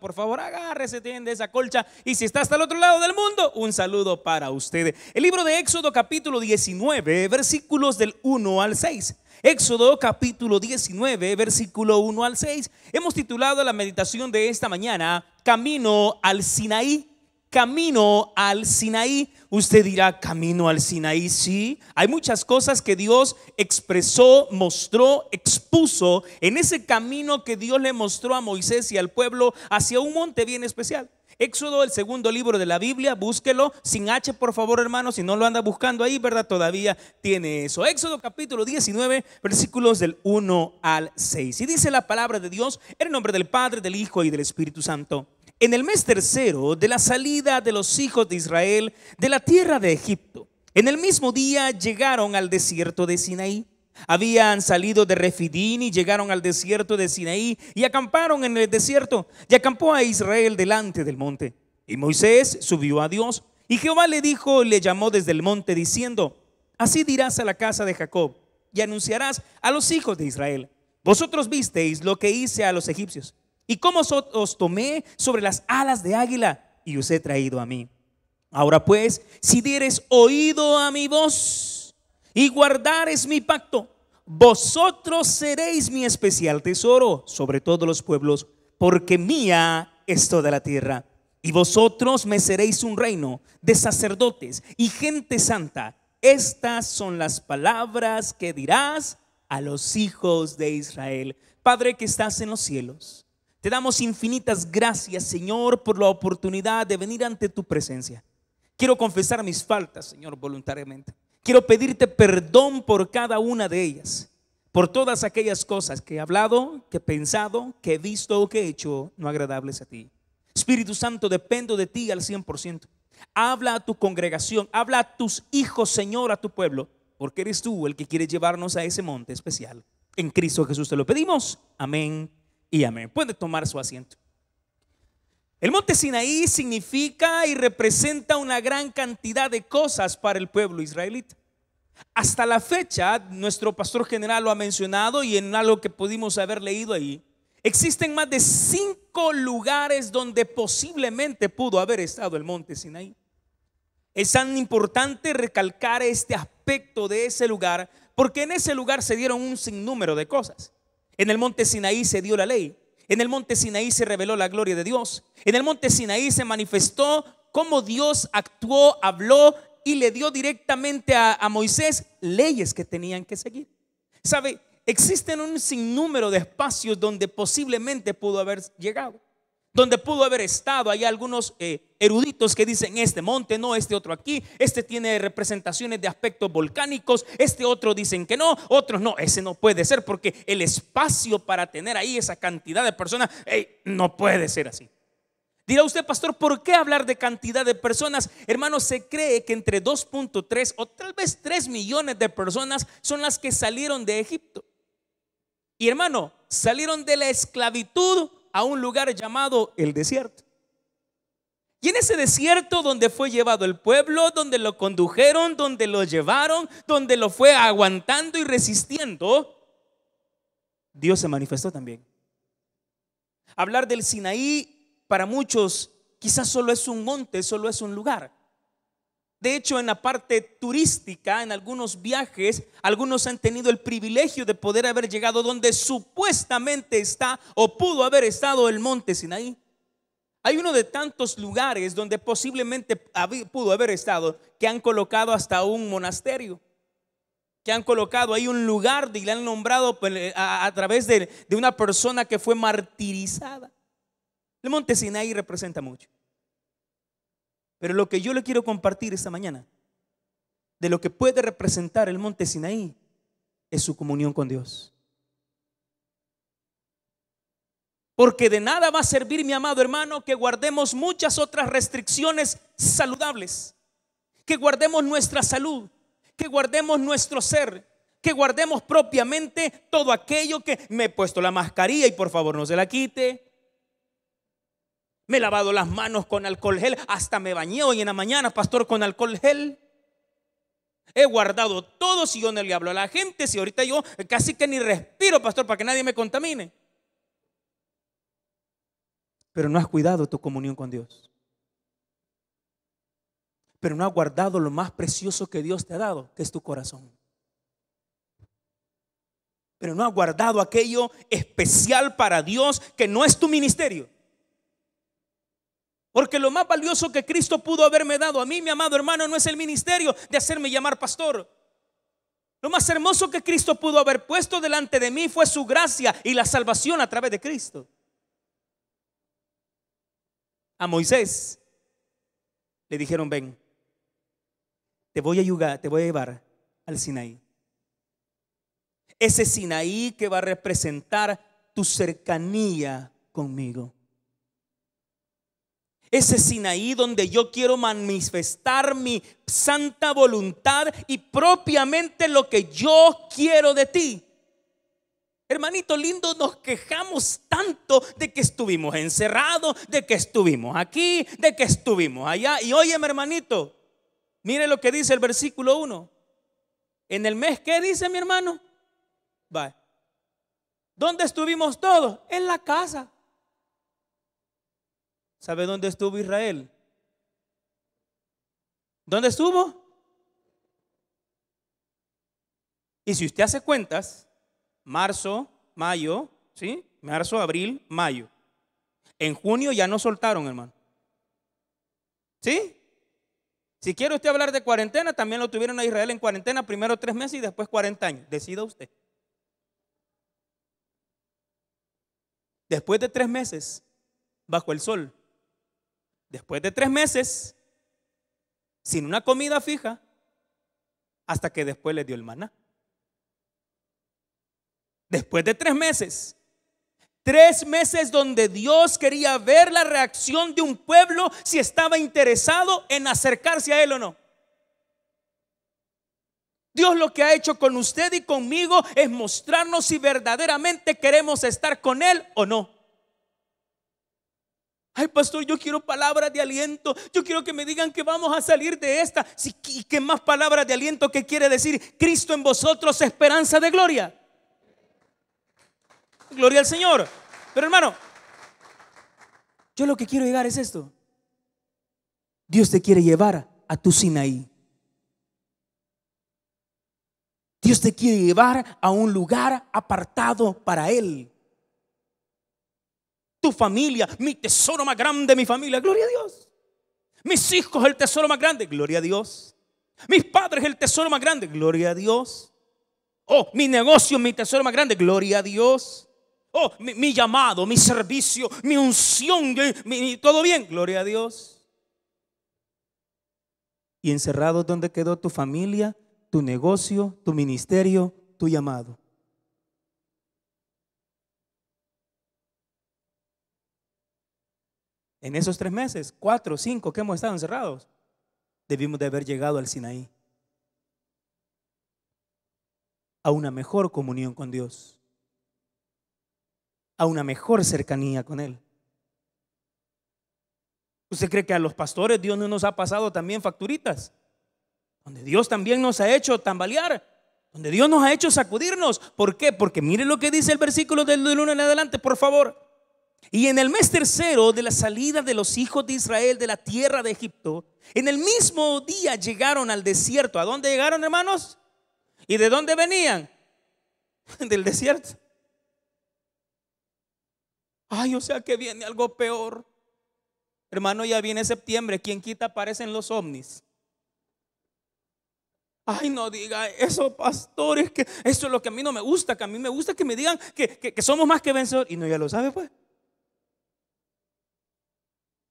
por favor, agárrese, tiende esa colcha. Y si está hasta el otro lado del mundo, un saludo para ustedes El libro de Éxodo capítulo 19, versículos del 1 al 6. Éxodo capítulo 19, versículo 1 al 6. Hemos titulado la meditación de esta mañana, Camino al Sinaí camino al Sinaí. Usted dirá, camino al Sinaí, sí. Hay muchas cosas que Dios expresó, mostró, expuso en ese camino que Dios le mostró a Moisés y al pueblo hacia un monte bien especial. Éxodo, el segundo libro de la Biblia, búsquelo sin H, por favor, hermano, si no lo anda buscando ahí, ¿verdad? Todavía tiene eso. Éxodo capítulo 19, versículos del 1 al 6. Y dice la palabra de Dios en el nombre del Padre, del Hijo y del Espíritu Santo en el mes tercero de la salida de los hijos de Israel de la tierra de Egipto. En el mismo día llegaron al desierto de Sinaí. Habían salido de Refidín y llegaron al desierto de Sinaí y acamparon en el desierto y acampó a Israel delante del monte. Y Moisés subió a Dios y Jehová le dijo, le llamó desde el monte diciendo, así dirás a la casa de Jacob y anunciarás a los hijos de Israel, vosotros visteis lo que hice a los egipcios ¿Y cómo os tomé sobre las alas de águila y os he traído a mí? Ahora pues, si dieres oído a mi voz y guardares mi pacto, vosotros seréis mi especial tesoro sobre todos los pueblos, porque mía es toda la tierra. Y vosotros me seréis un reino de sacerdotes y gente santa. Estas son las palabras que dirás a los hijos de Israel. Padre que estás en los cielos te damos infinitas gracias, Señor, por la oportunidad de venir ante tu presencia. Quiero confesar mis faltas, Señor, voluntariamente. Quiero pedirte perdón por cada una de ellas, por todas aquellas cosas que he hablado, que he pensado, que he visto o que he hecho no agradables a ti. Espíritu Santo, dependo de ti al 100%. Habla a tu congregación, habla a tus hijos, Señor, a tu pueblo, porque eres tú el que quiere llevarnos a ese monte especial. En Cristo Jesús te lo pedimos. Amén y amén. Puede tomar su asiento. El monte Sinaí significa y representa una gran cantidad de cosas para el pueblo israelita. Hasta la fecha, nuestro pastor general lo ha mencionado y en algo que pudimos haber leído ahí, existen más de cinco lugares donde posiblemente pudo haber estado el monte Sinaí. Es tan importante recalcar este aspecto de ese lugar porque en ese lugar se dieron un sinnúmero de cosas. En el monte Sinaí se dio la ley. En el monte Sinaí se reveló la gloria de Dios. En el monte Sinaí se manifestó cómo Dios actuó, habló y le dio directamente a, a Moisés leyes que tenían que seguir. ¿Sabe? Existen un sinnúmero de espacios donde posiblemente pudo haber llegado donde pudo haber estado. Hay algunos eh, eruditos que dicen este monte, no, este otro aquí, este tiene representaciones de aspectos volcánicos, este otro dicen que no, otros no, ese no puede ser porque el espacio para tener ahí esa cantidad de personas, no puede ser así. Dirá usted, pastor, ¿por qué hablar de cantidad de personas? Hermano, se cree que entre 2.3 o tal vez 3 millones de personas son las que salieron de Egipto. Y hermano, salieron de la esclavitud a un lugar llamado el desierto. Y en ese desierto donde fue llevado el pueblo, donde lo condujeron, donde lo llevaron, donde lo fue aguantando y resistiendo, Dios se manifestó también. Hablar del Sinaí para muchos quizás solo es un monte, solo es un lugar. De hecho, en la parte turística, en algunos viajes, algunos han tenido el privilegio de poder haber llegado donde supuestamente está o pudo haber estado el monte Sinaí. Hay uno de tantos lugares donde posiblemente pudo haber estado que han colocado hasta un monasterio, que han colocado ahí un lugar y le han nombrado pues, a, través de, de una persona que fue martirizada. El monte Sinaí representa mucho. Pero lo que yo le quiero compartir esta mañana, de lo que puede representar el monte Sinaí, es su comunión con Dios. Porque de nada va a servir, mi amado hermano, que guardemos muchas otras restricciones saludables, que guardemos nuestra salud, que guardemos nuestro ser, que guardemos propiamente todo aquello que me he puesto la mascarilla y por favor no se la quite, me he lavado las manos con alcohol gel. Hasta me bañé hoy en la mañana, pastor, con alcohol gel. He guardado todo si yo no le hablo a la gente, si ahorita yo casi que ni respiro, pastor, para que nadie me contamine. Pero no has cuidado tu comunión con Dios. Pero no has guardado lo más precioso que Dios te ha dado, que es tu corazón. Pero no has guardado aquello especial para Dios que no es tu ministerio. Porque lo más valioso que Cristo pudo haberme dado a mí, mi amado hermano, no es el ministerio de hacerme llamar pastor. Lo más hermoso que Cristo pudo haber puesto delante de mí fue su gracia y la salvación a través de Cristo. A Moisés le dijeron, ven, te voy a ayudar, te voy a llevar al Sinaí. Ese Sinaí que va a representar tu cercanía conmigo ese Sinaí donde yo quiero manifestar mi santa voluntad y propiamente lo que yo quiero de ti. Hermanito lindo, nos quejamos tanto de que estuvimos encerrados, de que estuvimos aquí, de que estuvimos allá. Y oye, hermanito, mire lo que dice el versículo 1. En el mes, ¿qué dice mi hermano? Va. ¿Dónde estuvimos todos? En la casa. ¿Sabe dónde estuvo Israel? ¿Dónde estuvo? Y si usted hace cuentas, marzo, mayo, ¿sí? Marzo, abril, mayo. En junio ya no soltaron, hermano. ¿Sí? Si quiere usted hablar de cuarentena, también lo tuvieron a Israel en cuarentena, primero tres meses y después cuarenta años. Decida usted. Después de tres meses, bajo el sol, después de tres meses, sin una comida fija, hasta que después le dio el maná. Después de tres meses, Tres meses donde Dios quería ver la reacción de un pueblo si estaba interesado en acercarse a Él o no. Dios lo que ha hecho con usted y conmigo es mostrarnos si verdaderamente queremos estar con Él o no. Ay, pastor, yo quiero palabras de aliento. Yo quiero que me digan que vamos a salir de esta. ¿Y qué más palabras de aliento que quiere decir Cristo en vosotros, esperanza de gloria? Gloria al Señor. Pero hermano, yo lo que quiero llegar es esto. Dios te quiere llevar a tu Sinaí. Dios te quiere llevar a un lugar apartado para Él tu familia, mi tesoro más grande, mi familia, gloria a Dios. Mis hijos, el tesoro más grande, gloria a Dios. Mis padres, el tesoro más grande, gloria a Dios. Oh, mi negocio, mi tesoro más grande, gloria a Dios. Oh, mi, llamado, mi servicio, mi unción, mi, todo bien, gloria a Dios. Y encerrado donde quedó tu familia, tu negocio, tu ministerio, tu llamado. En esos tres meses, cuatro, cinco que hemos estado encerrados, debimos de haber llegado al Sinaí. A una mejor comunión con Dios. A una mejor cercanía con Él. ¿Usted cree que a los pastores Dios no nos ha pasado también facturitas? Donde Dios también nos ha hecho tambalear. Donde Dios nos ha hecho sacudirnos. ¿Por qué? Porque mire lo que dice el versículo del 1 en adelante, por favor. Y en el mes tercero de la salida de los hijos de Israel de la tierra de Egipto, en el mismo día llegaron al desierto. ¿A dónde llegaron, hermanos? ¿Y de dónde venían? Del desierto. Ay, o sea que viene algo peor. Hermano, ya viene septiembre. Quien quita aparecen los ovnis. Ay, no diga eso, pastores, que eso es lo que a mí no me gusta, que a mí me gusta que me digan que, que somos más que vencedores. Y no, ya lo sabe, pues.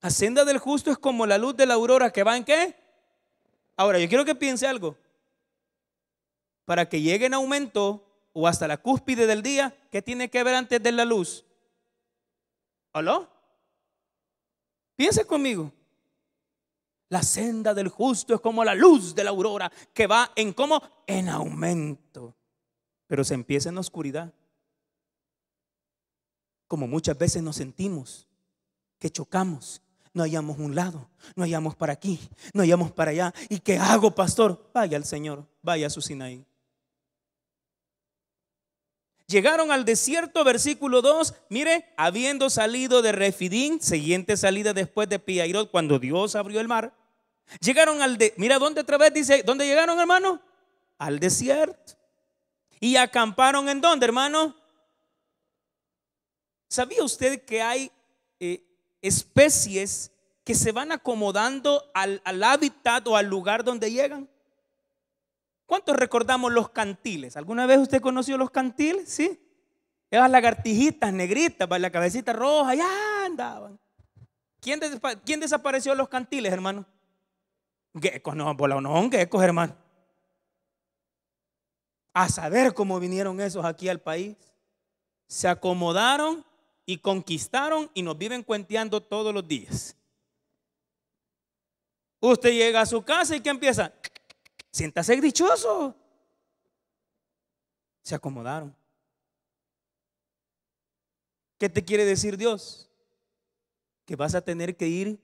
La senda del justo es como la luz de la aurora que va en qué? Ahora, yo quiero que piense algo. Para que llegue en aumento o hasta la cúspide del día, ¿qué tiene que ver antes de la luz? ¿Aló? Piense conmigo. La senda del justo es como la luz de la aurora que va en cómo? En aumento. Pero se empieza en oscuridad. Como muchas veces nos sentimos que chocamos, no hayamos un lado, no hayamos para aquí, no hayamos para allá. ¿Y qué hago, pastor? Vaya al Señor, vaya a su Sinaí. Llegaron al desierto, versículo 2. Mire, habiendo salido de Refidín, siguiente salida después de Piairot, cuando Dios abrió el mar. Llegaron al de, mira dónde otra vez dice, ¿dónde llegaron, hermano? Al desierto. ¿Y acamparon en dónde, hermano? ¿Sabía usted que hay eh, especies que se van acomodando al, hábitat o al lugar donde llegan. ¿Cuántos recordamos los cantiles? ¿Alguna vez usted conoció los cantiles? Sí. Esas lagartijitas negritas, pues, la cabecita roja, ya andaban. ¿Quién, ¿Quién desapareció los cantiles, hermano? gecko no, no, hermano. A saber cómo vinieron esos aquí al país. Se acomodaron y conquistaron y nos viven cuenteando todos los días. Usted llega a su casa y ¿qué empieza? Siéntase dichoso. Se acomodaron. ¿Qué te quiere decir Dios? Que vas a tener que ir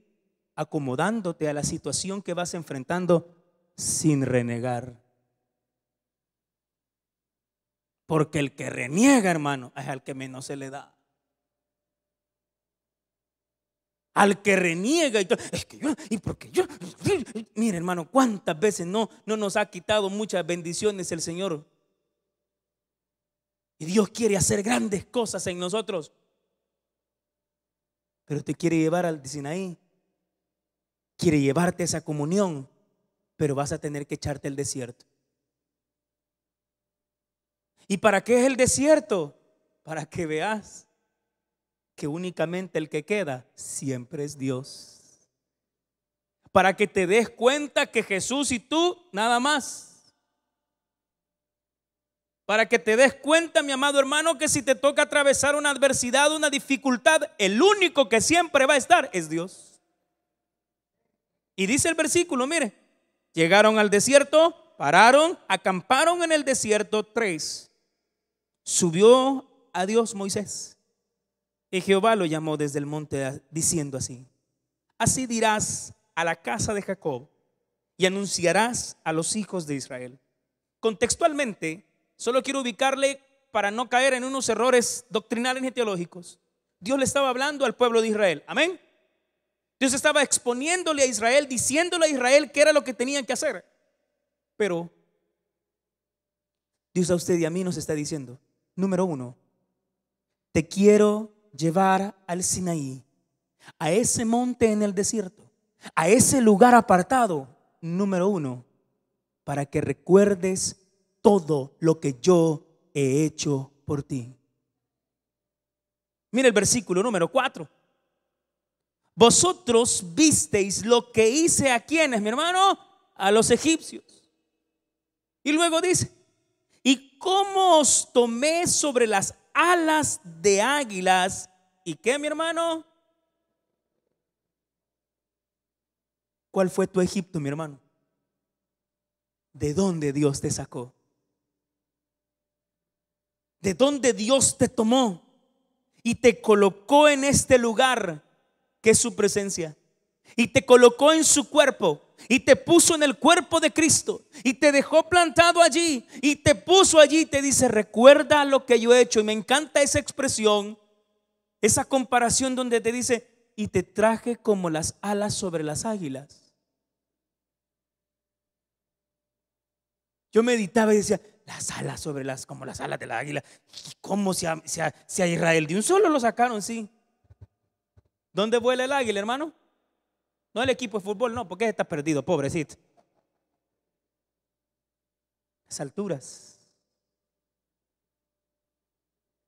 acomodándote a la situación que vas enfrentando sin renegar. Porque el que reniega, hermano, es al que menos se le da. al que reniega y todo. Es que yo, y porque yo, mire hermano, cuántas veces no, nos ha quitado muchas bendiciones el Señor. Y Dios quiere hacer grandes cosas en nosotros. Pero te quiere llevar al Sinaí. Quiere llevarte esa comunión. Pero vas a tener que echarte el desierto. ¿Y para qué es el desierto? Para que veas que únicamente el que queda siempre es Dios. Para que te des cuenta que Jesús y tú nada más. Para que te des cuenta, mi amado hermano, que si te toca atravesar una adversidad, una dificultad, el único que siempre va a estar es Dios. Y dice el versículo, mire, llegaron al desierto, pararon, acamparon en el desierto tres. Subió a Dios Moisés y Jehová lo llamó desde el monte diciendo así, así dirás a la casa de Jacob y anunciarás a los hijos de Israel. Contextualmente, solo quiero ubicarle para no caer en unos errores doctrinales y teológicos. Dios le estaba hablando al pueblo de Israel. Amén. Dios estaba exponiéndole a Israel, diciéndole a Israel qué era lo que tenían que hacer. Pero Dios a usted y a mí nos está diciendo, número uno, te quiero llevar al Sinaí, a ese monte en el desierto, a ese lugar apartado, número uno, para que recuerdes todo lo que yo he hecho por ti. Mira el versículo número cuatro Vosotros visteis lo que hice a quienes, mi hermano, a los egipcios. Y luego dice, y cómo os tomé sobre las alas de águilas. ¿Y qué, mi hermano? ¿Cuál fue tu Egipto, mi hermano? ¿De dónde Dios te sacó? ¿De dónde Dios te tomó y te colocó en este lugar que es su presencia? y te colocó en su cuerpo y te puso en el cuerpo de Cristo y te dejó plantado allí y te puso allí y te dice, recuerda lo que yo he hecho. Y me encanta esa expresión, esa comparación donde te dice, y te traje como las alas sobre las águilas. Yo meditaba y decía, las alas sobre las, como las alas de la águila. ¿Cómo se a, si a Israel de un solo lo sacaron? Sí. ¿Dónde vuela el águila, hermano? No el equipo de fútbol, no, porque estás perdido, pobrecito. Las alturas.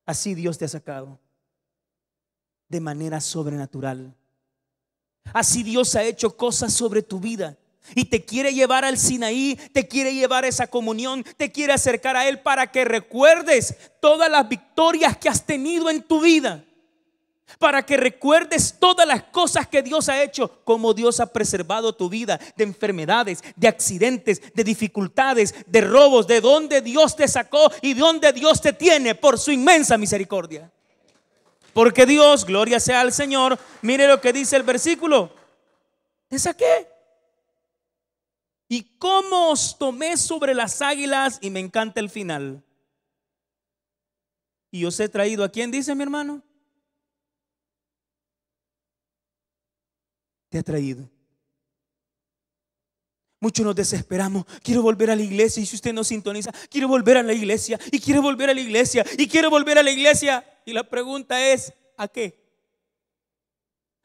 Así Dios te ha sacado. De manera sobrenatural. Así Dios ha hecho cosas sobre tu vida. Y te quiere llevar al Sinaí, te quiere llevar a esa comunión, te quiere acercar a Él para que recuerdes todas las victorias que has tenido en tu vida para que recuerdes todas las cosas que Dios ha hecho, como Dios ha preservado tu vida de enfermedades, de accidentes, de dificultades, de robos, de donde Dios te sacó y de donde Dios te tiene por su inmensa misericordia. Porque Dios, gloria sea al Señor, mire lo que dice el versículo, te qué? Y cómo os tomé sobre las águilas, y me encanta el final. Y os he traído a quién, dice mi hermano ha traído. Muchos nos desesperamos. Quiero volver a la iglesia. Y si usted no sintoniza, quiero volver a la iglesia. Y quiero volver a la iglesia. Y quiero volver a la iglesia. Y la pregunta es, ¿a qué?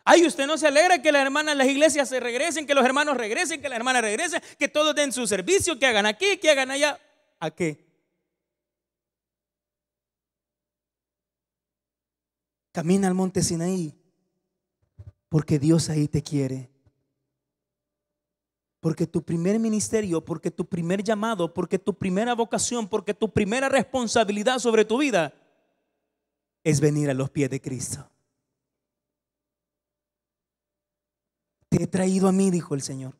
Ay, usted no se alegra que las hermanas, las iglesias se regresen, que los hermanos regresen, que las hermanas regresen, que todos den su servicio, que hagan aquí, que hagan allá. ¿A qué? Camina al monte Sinaí porque Dios ahí te quiere. Porque tu primer ministerio, porque tu primer llamado, porque tu primera vocación, porque tu primera responsabilidad sobre tu vida es venir a los pies de Cristo. Te he traído a mí, dijo el Señor.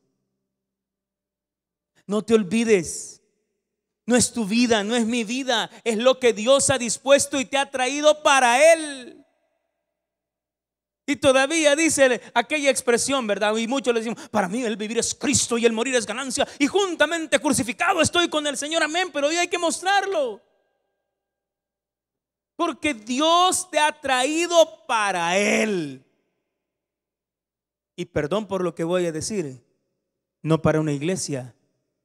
No te olvides. No es tu vida, no es mi vida, es lo que Dios ha dispuesto y te ha traído para Él. Y todavía dice aquella expresión, ¿verdad? Y muchos le decimos, para mí el vivir es Cristo y el morir es ganancia. Y juntamente crucificado estoy con el Señor, amén, pero hoy hay que mostrarlo. Porque Dios te ha traído para Él. Y perdón por lo que voy a decir, no para una iglesia,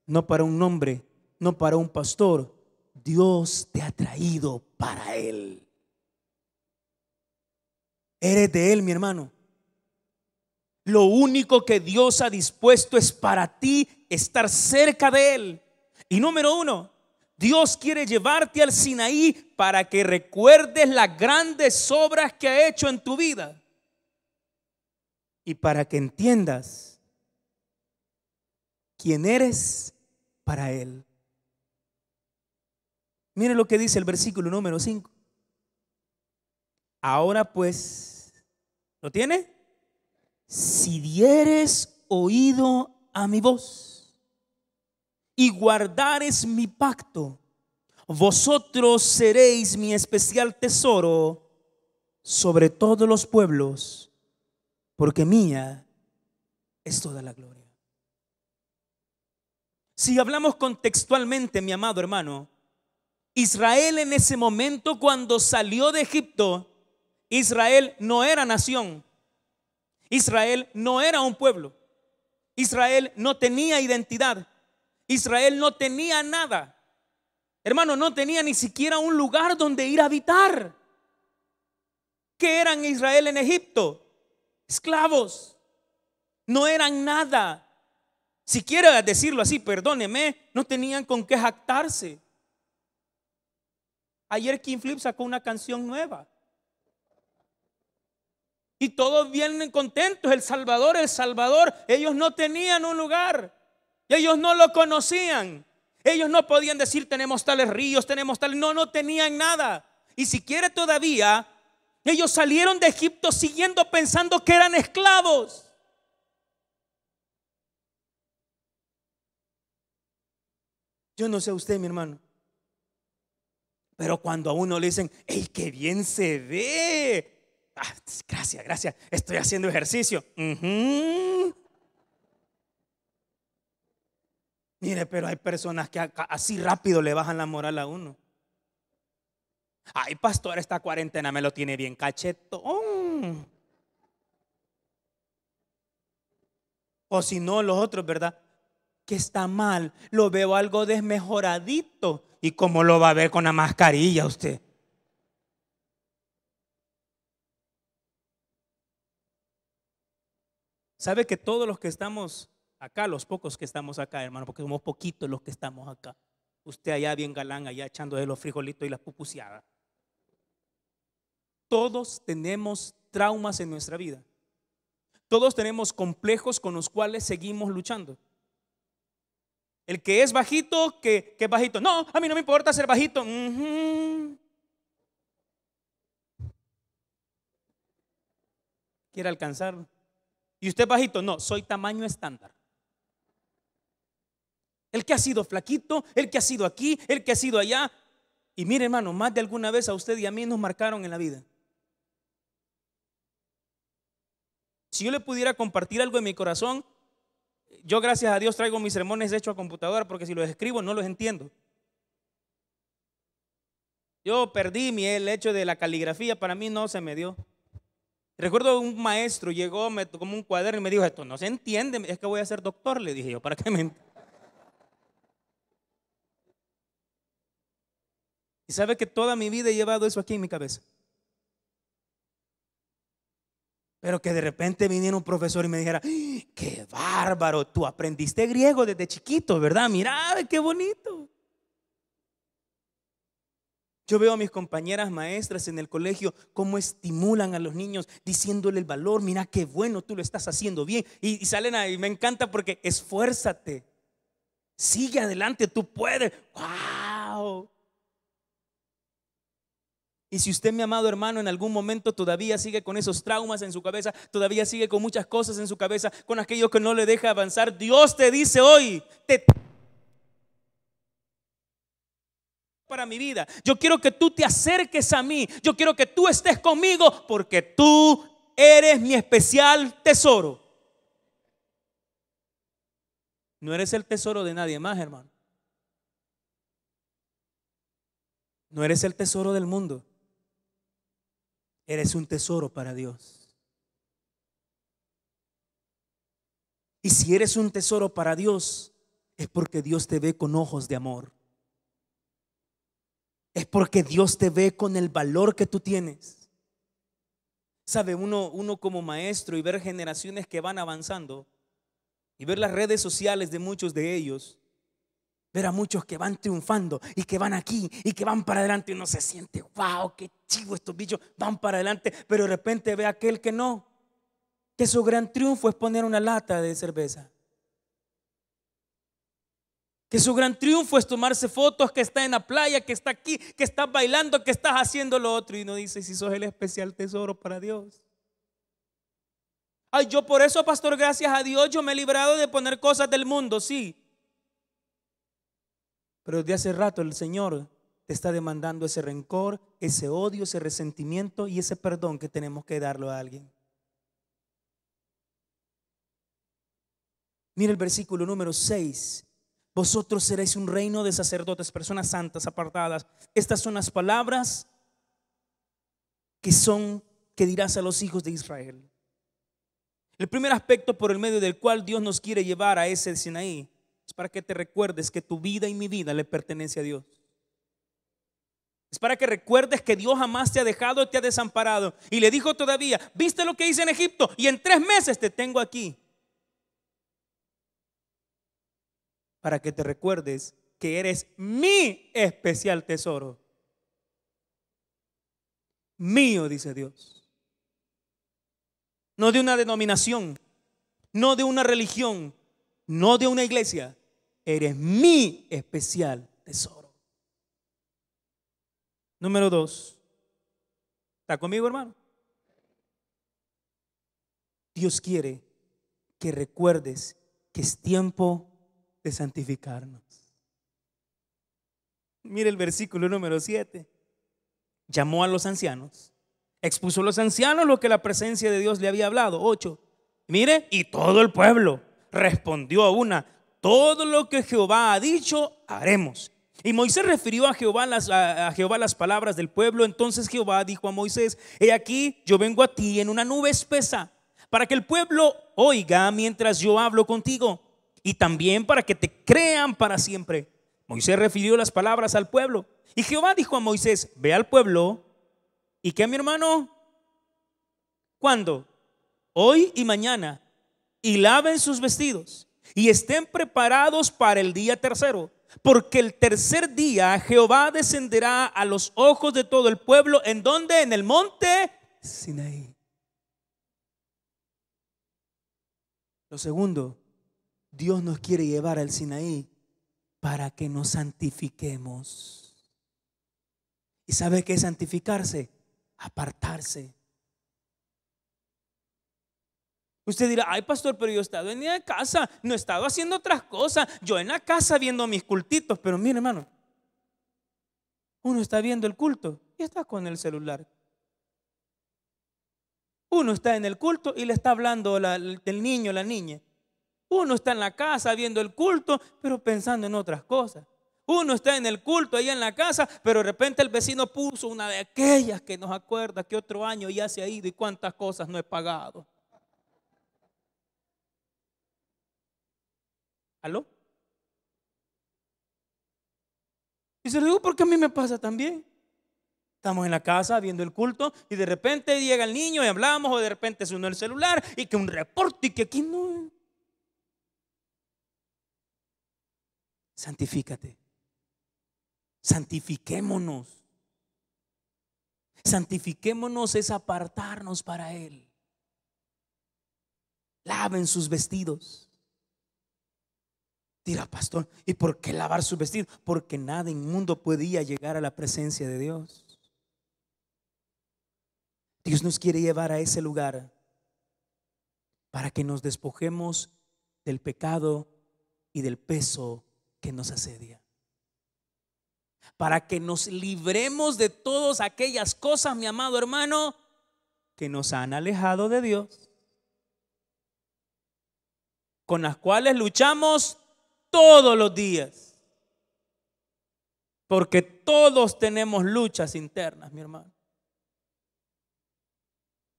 no para un hombre, no para un pastor. Dios te ha traído para Él. Eres de Él, mi hermano. Lo único que Dios ha dispuesto es para ti estar cerca de Él. Y número uno, Dios quiere llevarte al Sinaí para que recuerdes las grandes obras que ha hecho en tu vida. Y para que entiendas quién eres para Él. Mire lo que dice el versículo número 5. Ahora pues, ¿lo tiene? Si dieres oído a mi voz y guardares mi pacto, vosotros seréis mi especial tesoro sobre todos los pueblos, porque mía es toda la gloria. Si hablamos contextualmente, mi amado hermano, Israel en ese momento cuando salió de Egipto, Israel no era nación. Israel no era un pueblo. Israel no tenía identidad. Israel no tenía nada. Hermano, no tenía ni siquiera un lugar donde ir a habitar. ¿Qué eran Israel en Egipto? Esclavos. No eran nada. Si quiero decirlo así, perdóneme, no tenían con qué jactarse. Ayer King Flip sacó una canción nueva. Y todos vienen contentos, el Salvador, el Salvador. Ellos no tenían un lugar. Ellos no lo conocían. Ellos no podían decir tenemos tales ríos, tenemos tales... No, no tenían nada. Y si quiere todavía, ellos salieron de Egipto siguiendo pensando que eran esclavos. Yo no sé usted, mi hermano. Pero cuando a uno le dicen, ¡Ey qué bien se ve! Ah, gracias, gracias. Estoy haciendo ejercicio. Mire, pero hay personas que así rápido le bajan la moral a uno. Ay, pastor, esta cuarentena me lo tiene bien cacheto O si no, los otros, ¿verdad? Que está mal, lo veo algo desmejoradito. ¿Y cómo lo va a ver con la mascarilla usted? ¿Sabe que todos los que estamos acá, los pocos que estamos acá, hermano, porque somos poquitos los que estamos acá, usted allá bien galán, allá echando de los frijolitos y las pupuseadas, todos tenemos traumas en nuestra vida. Todos tenemos complejos con los cuales seguimos luchando. El que es bajito, que, es bajito. No, a mí no me importa ser bajito. Quiere alcanzarlo. Y usted bajito, no, soy tamaño estándar. El que ha sido flaquito, el que ha sido aquí, el que ha sido allá. Y mire hermano, más de alguna vez a usted y a mí nos marcaron en la vida. Si yo le pudiera compartir algo en mi corazón, yo gracias a Dios traigo mis sermones hechos a computadora porque si los escribo no los entiendo. Yo perdí mi, el hecho de la caligrafía, para mí no se me dio. Recuerdo un maestro llegó, me tocó un cuaderno y me dijo, esto no se entiende, es que voy a ser doctor, le dije yo, ¿para qué me... Y sabe que toda mi vida he llevado eso aquí en mi cabeza. Pero que de repente viniera un profesor y me dijera, ¡Ah, qué bárbaro, tú aprendiste griego desde chiquito, ¿verdad? Mira, qué bonito. Yo veo a mis compañeras maestras en el colegio cómo estimulan a los niños diciéndole el valor, mira qué bueno, tú lo estás haciendo bien. Y, salen ahí, me encanta porque esfuérzate, sigue adelante, tú puedes. ¡Wow! Y si usted, mi amado hermano, en algún momento todavía sigue con esos traumas en su cabeza, todavía sigue con muchas cosas en su cabeza, con aquello que no le deja avanzar, Dios te dice hoy, te para mi vida. Yo quiero que tú te acerques a mí. Yo quiero que tú estés conmigo porque tú eres mi especial tesoro. No eres el tesoro de nadie más, hermano. No eres el tesoro del mundo. Eres un tesoro para Dios. Y si eres un tesoro para Dios, es porque Dios te ve con ojos de amor es porque Dios te ve con el valor que tú tienes. Sabe, uno, uno como maestro y ver generaciones que van avanzando y ver las redes sociales de muchos de ellos, ver a muchos que van triunfando y que van aquí y que van para adelante y uno se siente, wow, qué chivo estos bichos van para adelante, pero de repente ve a aquel que no, que su gran triunfo es poner una lata de cerveza. Que su gran triunfo es tomarse fotos, que está en la playa, que está aquí, que está bailando, que estás haciendo lo otro. Y no dice si sos el especial tesoro para Dios. Ay, yo por eso, pastor, gracias a Dios, yo me he librado de poner cosas del mundo, sí. Pero de hace rato el Señor te está demandando ese rencor, ese odio, ese resentimiento y ese perdón que tenemos que darlo a alguien. Mira el versículo número 6 vosotros seréis un reino de sacerdotes, personas santas, apartadas. Estas son las palabras que son que dirás a los hijos de Israel. El primer aspecto por el medio del cual Dios nos quiere llevar a ese Sinaí es para que te recuerdes que tu vida y mi vida le pertenece a Dios. Es para que recuerdes que Dios jamás te ha dejado, te ha desamparado. Y le dijo todavía, viste lo que hice en Egipto y en tres meses te tengo aquí. para que te recuerdes que eres mi especial tesoro. Mío, dice Dios. No de una denominación, no de una religión, no de una iglesia. Eres mi especial tesoro. Número dos. ¿Está conmigo, hermano? Dios quiere que recuerdes que es tiempo de santificarnos. Mire el versículo número 7. Llamó a los ancianos. Expuso a los ancianos lo que la presencia de Dios le había hablado. 8. Mire, y todo el pueblo respondió a una, todo lo que Jehová ha dicho, haremos. Y Moisés refirió a Jehová, las, a Jehová las palabras del pueblo. Entonces Jehová dijo a Moisés, he aquí, yo vengo a ti en una nube espesa, para que el pueblo oiga mientras yo hablo contigo y también para que te crean para siempre. Moisés refirió las palabras al pueblo. Y Jehová dijo a Moisés, ve al pueblo y que mi hermano, ¿cuándo? Hoy y mañana, y laven sus vestidos y estén preparados para el día tercero. Porque el tercer día Jehová descenderá a los ojos de todo el pueblo. ¿En donde En el monte Sinaí. Lo segundo, Dios nos quiere llevar al Sinaí para que nos santifiquemos. ¿Y sabe qué es santificarse? Apartarse. Usted dirá, ay pastor, pero yo he estado en la casa, no he estado haciendo otras cosas, yo en la casa viendo mis cultitos, pero mire hermano, uno está viendo el culto y está con el celular. Uno está en el culto y le está hablando la, el niño, la niña. Uno está en la casa viendo el culto, pero pensando en otras cosas. Uno está en el culto ahí en la casa, pero de repente el vecino puso una de aquellas que nos acuerda que otro año ya se ha ido y cuántas cosas no he pagado. ¿Aló? Y se lo digo porque a mí me pasa también. Estamos en la casa viendo el culto y de repente llega el niño y hablamos o de repente suena el celular y que un reporte y que aquí no. santifícate. Santifiquémonos. Santifiquémonos es apartarnos para Él. Laven sus vestidos. Tira, pastor, ¿y por qué lavar sus vestidos? Porque nada en mundo podía llegar a la presencia de Dios. Dios nos quiere llevar a ese lugar para que nos despojemos del pecado y del peso que nos asedia. Para que nos libremos de todas aquellas cosas, mi amado hermano, que nos han alejado de Dios. Con las cuales luchamos todos los días. Porque todos tenemos luchas internas, mi hermano.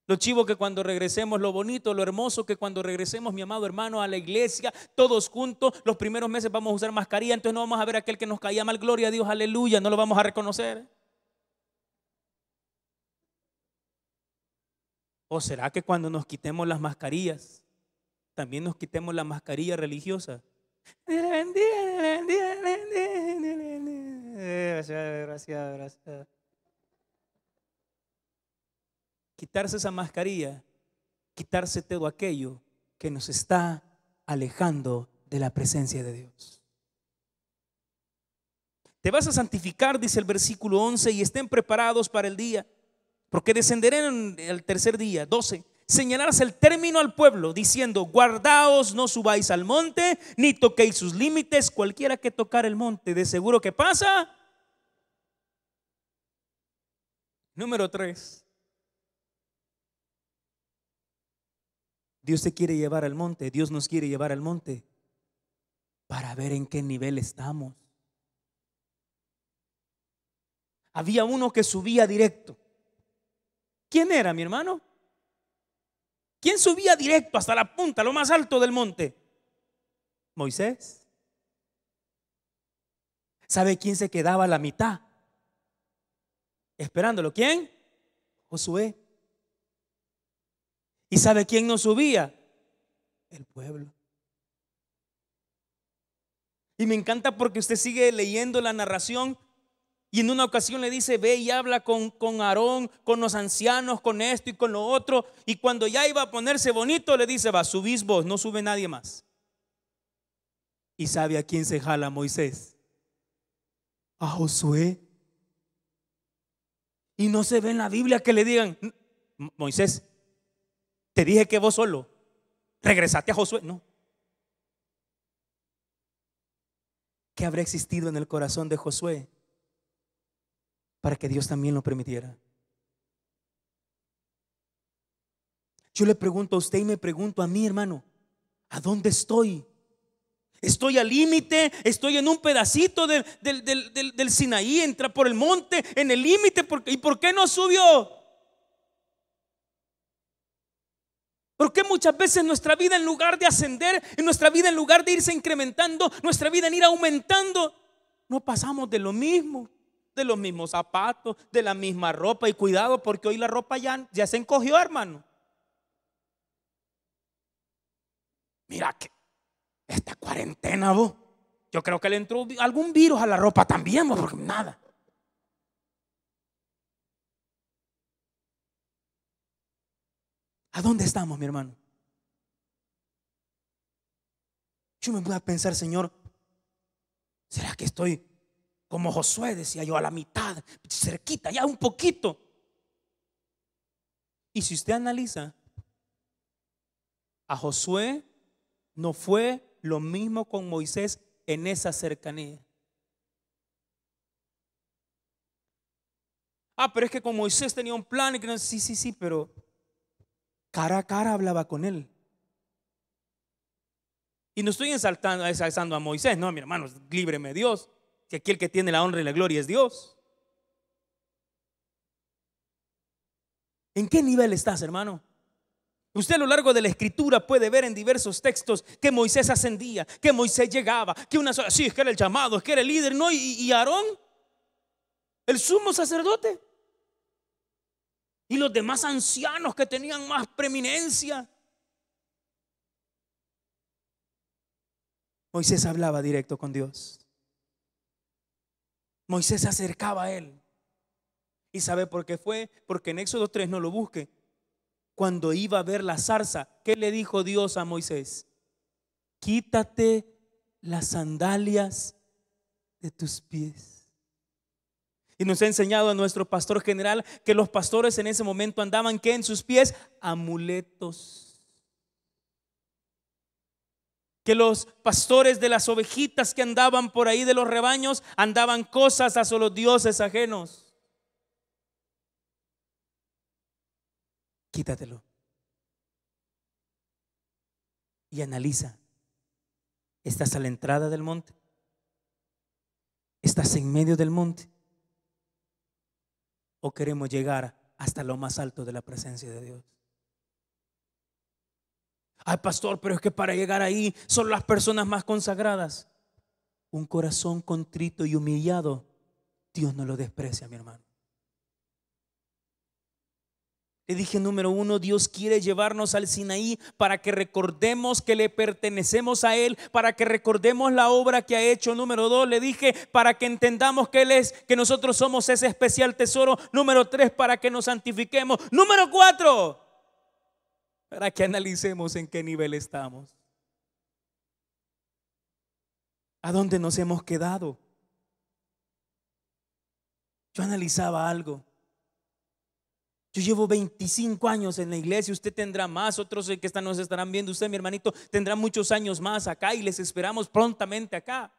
Lo chivo que cuando regresemos, lo bonito, lo hermoso que cuando regresemos, mi amado hermano, a la iglesia, todos juntos, los primeros meses vamos a usar mascarilla, entonces no vamos a ver a aquel que nos caía mal, gloria a Dios, aleluya, no lo vamos a reconocer. ¿O será que cuando nos quitemos las mascarillas, también nos quitemos la mascarilla religiosa? Gracias, gracias, gracias quitarse esa mascarilla, quitarse todo aquello que nos está alejando de la presencia de Dios. Te vas a santificar, dice el versículo 11, y estén preparados para el día, porque descenderán el tercer día, 12. Señalarse el término al pueblo, diciendo, guardaos, no subáis al monte, ni toquéis sus límites, cualquiera que tocar el monte, de seguro que pasa. Número 3. Dios se quiere llevar al monte, Dios nos quiere llevar al monte para ver en qué nivel estamos. Había uno que subía directo. ¿Quién era, mi hermano? ¿Quién subía directo hasta la punta, lo más alto del monte? Moisés. ¿Sabe quién se quedaba a la mitad? Esperándolo. ¿Quién? Josué. ¿Y sabe quién no subía? El pueblo. Y me encanta porque usted sigue leyendo la narración y en una ocasión le dice, ve y habla con, con Aarón, con los ancianos, con esto y con lo otro. Y cuando ya iba a ponerse bonito, le dice, va, subís vos, no sube nadie más. ¿Y sabe a quién se jala Moisés? A Josué. Y no se ve en la Biblia que le digan, Moisés, te dije que vos solo. Regresaste a Josué. No. ¿Qué habrá existido en el corazón de Josué para que Dios también lo permitiera? Yo le pregunto a usted y me pregunto a mí, hermano, ¿a dónde estoy? Estoy al límite, estoy en un pedacito del, del, del, del Sinaí, entra por el monte, en el límite, ¿y por qué no subió? Porque muchas veces nuestra vida en lugar de ascender, en nuestra vida en lugar de irse incrementando, nuestra vida en ir aumentando, no pasamos de lo mismo, de los mismos zapatos, de la misma ropa? Y cuidado porque hoy la ropa ya, se encogió, hermano. Mira que esta cuarentena, vos. Yo creo que le entró algún virus a la ropa también, porque nada. dónde estamos, mi hermano? Yo me voy a pensar, Señor, ¿será que estoy como Josué, decía yo, a la mitad, cerquita, ya un poquito? Y si usted analiza, a Josué no fue lo mismo con Moisés en esa cercanía. Ah, pero es que con Moisés tenía un plan y que no, sí, sí, sí, pero Cara a cara hablaba con él. Y no estoy ensalzando exaltando a Moisés, no, mi hermano, líbreme Dios, que aquel que tiene la honra y la gloria es Dios. ¿En qué nivel estás, hermano? Usted a lo largo de la escritura puede ver en diversos textos que Moisés ascendía, que Moisés llegaba, que una sola, sí, es que era el llamado, es que era el líder, ¿no? y Aarón? ¿El sumo sacerdote? y los demás ancianos que tenían más preeminencia. Moisés hablaba directo con Dios. Moisés se acercaba a él. ¿Y sabe por qué fue? Porque en Éxodo 3 no lo busque. Cuando iba a ver la zarza, ¿qué le dijo Dios a Moisés? Quítate las sandalias de tus pies. Y nos ha enseñado a nuestro pastor general que los pastores en ese momento andaban que en sus pies amuletos que los pastores de las ovejitas que andaban por ahí de los rebaños andaban cosas a solo dioses ajenos. Quítatelo. Y analiza. ¿Estás a la entrada del monte? ¿Estás en medio del monte? o queremos llegar hasta lo más alto de la presencia de Dios? Ay, pastor, pero es que para llegar ahí son las personas más consagradas. Un corazón contrito y humillado, Dios no lo desprecia, mi hermano. Le dije, número uno, Dios quiere llevarnos al Sinaí para que recordemos que le pertenecemos a Él, para que recordemos la obra que ha hecho. Número dos, le dije, para que entendamos que Él es, que nosotros somos ese especial tesoro. Número tres, para que nos santifiquemos. Número cuatro, para que analicemos en qué nivel estamos. ¿A dónde nos hemos quedado? Yo analizaba algo. Yo llevo 25 años en la iglesia, usted tendrá más, otros que están, nos estarán viendo, usted mi hermanito tendrá muchos años más acá y les esperamos prontamente acá.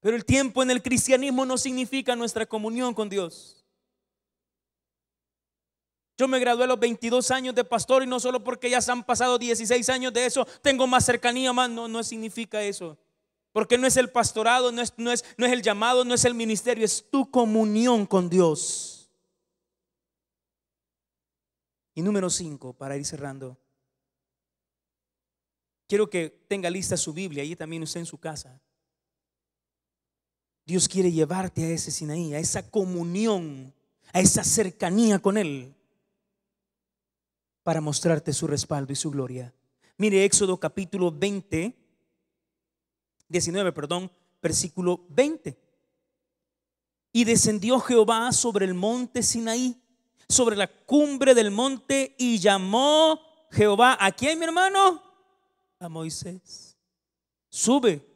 Pero el tiempo en el cristianismo no significa nuestra comunión con Dios. Yo me gradué a los 22 años de pastor y no solo porque ya se han pasado 16 años de eso, tengo más cercanía, más no, no significa eso. Porque no es el pastorado, no no, es, no es el llamado, no es el ministerio, es tu comunión con Dios. Y número cinco, para ir cerrando, quiero que tenga lista su Biblia, allí también usted en su casa. Dios quiere llevarte a ese Sinaí, a esa comunión, a esa cercanía con Él, para mostrarte su respaldo y su gloria. Mire Éxodo capítulo 20, 19, perdón, versículo 20. Y descendió Jehová sobre el monte Sinaí sobre la cumbre del monte y llamó Jehová. ¿A quién, mi hermano? A Moisés. Sube.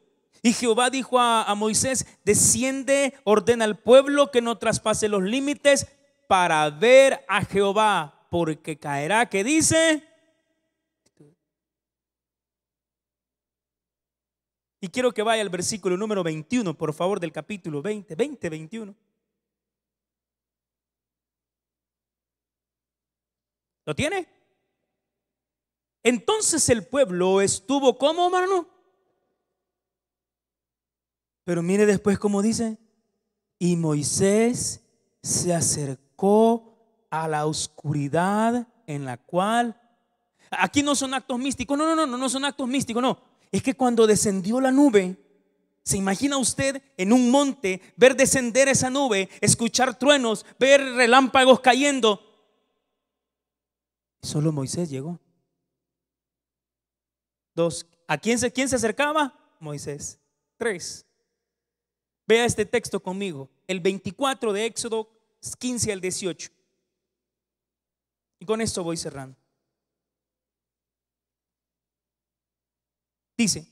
Y Jehová dijo a, a Moisés, desciende, ordena al pueblo que no traspase los límites para ver a Jehová, porque caerá, que dice? Y quiero que vaya al versículo número 21, por favor, del capítulo 20, 20, 21. ¿Lo tiene? Entonces el pueblo estuvo como, hermano. Pero mire después cómo dice. Y Moisés se acercó a la oscuridad en la cual... Aquí no son actos místicos, no, no, no, no son actos místicos, no. Es que cuando descendió la nube, ¿Se imagina usted en un monte ver descender esa nube, escuchar truenos, ver relámpagos cayendo? Solo Moisés llegó. Dos. ¿A quién se, quién se acercaba? Moisés. Tres. Vea este texto conmigo, el 24 de Éxodo 15 al 18. Y con esto voy cerrando. Dice,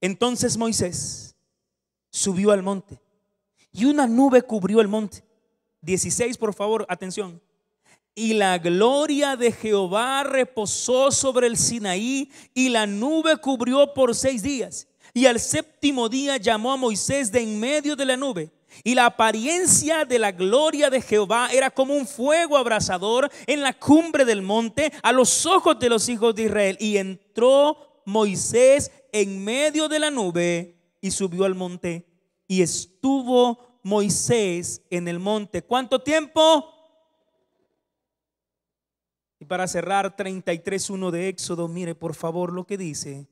entonces Moisés subió al monte y una nube cubrió el monte. 16, por favor, atención. Y la gloria de Jehová reposó sobre el Sinaí y la nube cubrió por seis días. Y al séptimo día llamó a Moisés de en medio de la nube. Y la apariencia de la gloria de Jehová era como un fuego abrasador en la cumbre del monte a los ojos de los hijos de Israel. Y entró Moisés en medio de la nube y subió al monte. Y estuvo Moisés en el monte. ¿Cuánto tiempo? para cerrar 33.1 de Éxodo, mire por favor lo que dice.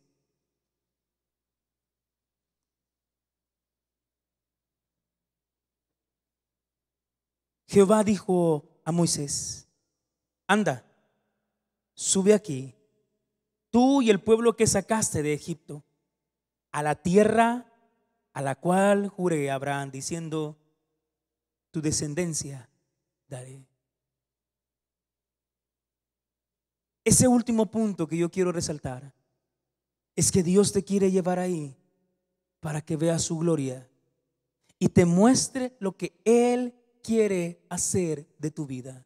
Jehová dijo a Moisés, anda, sube aquí, tú y el pueblo que sacaste de Egipto, a la tierra a la cual juré a Abraham, diciendo, tu descendencia daré. Ese último punto que yo quiero resaltar es que Dios te quiere llevar ahí para que veas su gloria y te muestre lo que Él quiere hacer de tu vida.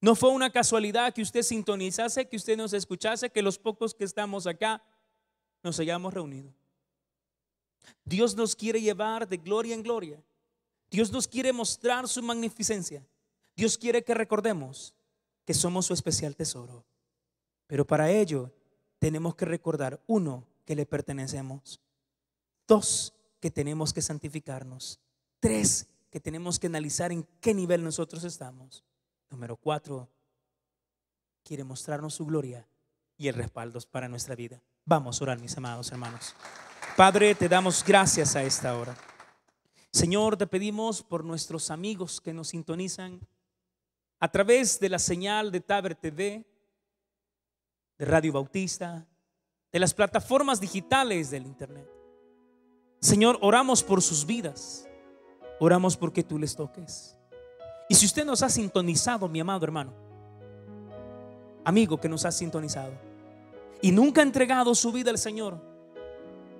No fue una casualidad que usted sintonizase, que usted nos escuchase, que los pocos que estamos acá nos hayamos reunido. Dios nos quiere llevar de gloria en gloria. Dios nos quiere mostrar su magnificencia. Dios quiere que recordemos que somos su especial tesoro. Pero para ello tenemos que recordar, uno, que le pertenecemos, dos, que tenemos que santificarnos, tres, que tenemos que analizar en qué nivel nosotros estamos. Número cuatro, quiere mostrarnos su gloria y el respaldo para nuestra vida. Vamos a orar, mis amados hermanos. Padre, te damos gracias a esta hora. Señor, te pedimos por nuestros amigos que nos sintonizan a través de la señal de Taber TV, de Radio Bautista, de las plataformas digitales del Internet. Señor, oramos por sus vidas, oramos porque tú les toques. Y si usted nos ha sintonizado, mi amado hermano, amigo que nos ha sintonizado, y nunca ha entregado su vida al Señor,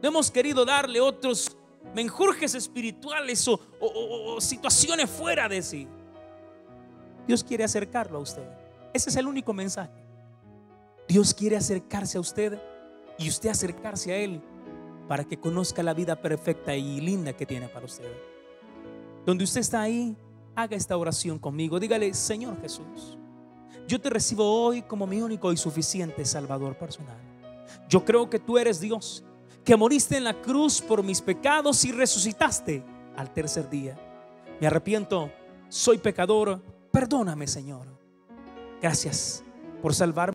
no hemos querido darle otros menjurjes espirituales o, o situaciones fuera de sí. Dios quiere acercarlo a usted. Ese es el único mensaje. Dios quiere acercarse a usted y usted acercarse a Él para que conozca la vida perfecta y linda que tiene para usted. Donde usted está ahí, haga esta oración conmigo. Dígale, Señor Jesús, yo te recibo hoy como mi único y suficiente Salvador personal. Yo creo que tú eres Dios, que moriste en la cruz por mis pecados y resucitaste al tercer día. Me arrepiento, soy pecador Perdóname, Señor. Gracias por salvarme.